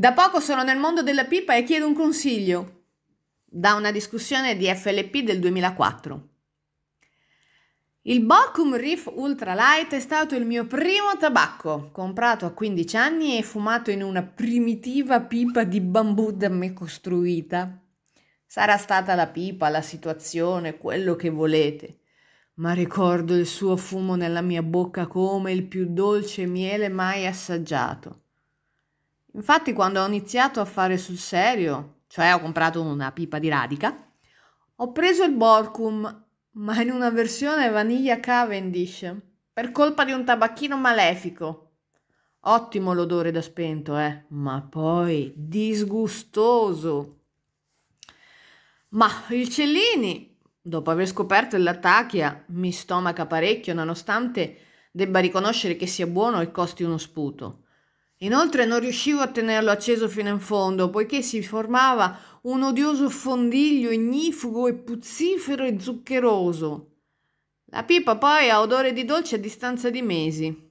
Da poco sono nel mondo della pipa e chiedo un consiglio. Da una discussione di FLP del 2004. Il Bochum Reef Ultralight è stato il mio primo tabacco, comprato a 15 anni e fumato in una primitiva pipa di bambù da me costruita. Sarà stata la pipa, la situazione, quello che volete, ma ricordo il suo fumo nella mia bocca come il più dolce miele mai assaggiato. Infatti quando ho iniziato a fare sul serio, cioè ho comprato una pipa di radica, ho preso il Borkum, ma in una versione vaniglia Cavendish, per colpa di un tabacchino malefico. Ottimo l'odore da spento, eh, ma poi disgustoso. Ma il Cellini, dopo aver scoperto l'attacchia, mi stomaca parecchio, nonostante debba riconoscere che sia buono e costi uno sputo. Inoltre non riuscivo a tenerlo acceso fino in fondo, poiché si formava un odioso fondiglio ignifugo e puzzifero e zuccheroso. La pipa poi ha odore di dolce a distanza di mesi.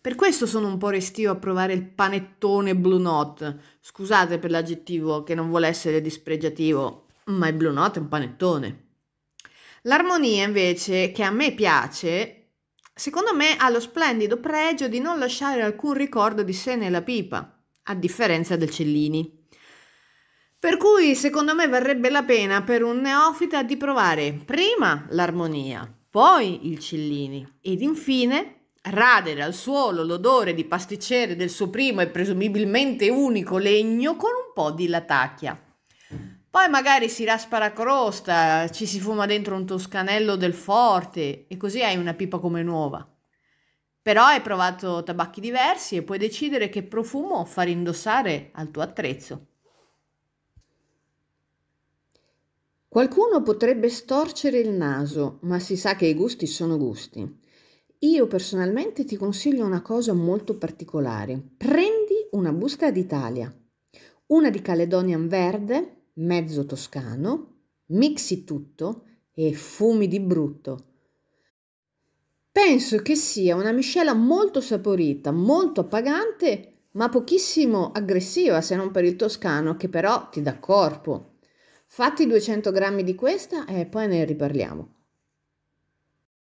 Per questo sono un po' restio a provare il panettone Blue Note. Scusate per l'aggettivo che non vuole essere dispregiativo, ma il Blue Note è un panettone. L'armonia invece, che a me piace, Secondo me ha lo splendido pregio di non lasciare alcun ricordo di sé nella pipa, a differenza del Cellini. Per cui secondo me varrebbe la pena per un neofita di provare prima l'armonia, poi il Cellini ed infine radere al suolo l'odore di pasticcere del suo primo e presumibilmente unico legno con un po' di latacchia. Poi magari si raspa la crosta, ci si fuma dentro un toscanello del forte e così hai una pipa come nuova. Però hai provato tabacchi diversi e puoi decidere che profumo far indossare al tuo attrezzo. Qualcuno potrebbe storcere il naso, ma si sa che i gusti sono gusti. Io personalmente ti consiglio una cosa molto particolare. Prendi una busta d'Italia, una di Caledonian verde mezzo toscano, mixi tutto e fumi di brutto. Penso che sia una miscela molto saporita, molto appagante, ma pochissimo aggressiva se non per il toscano che però ti dà corpo. Fatti 200 g di questa e poi ne riparliamo.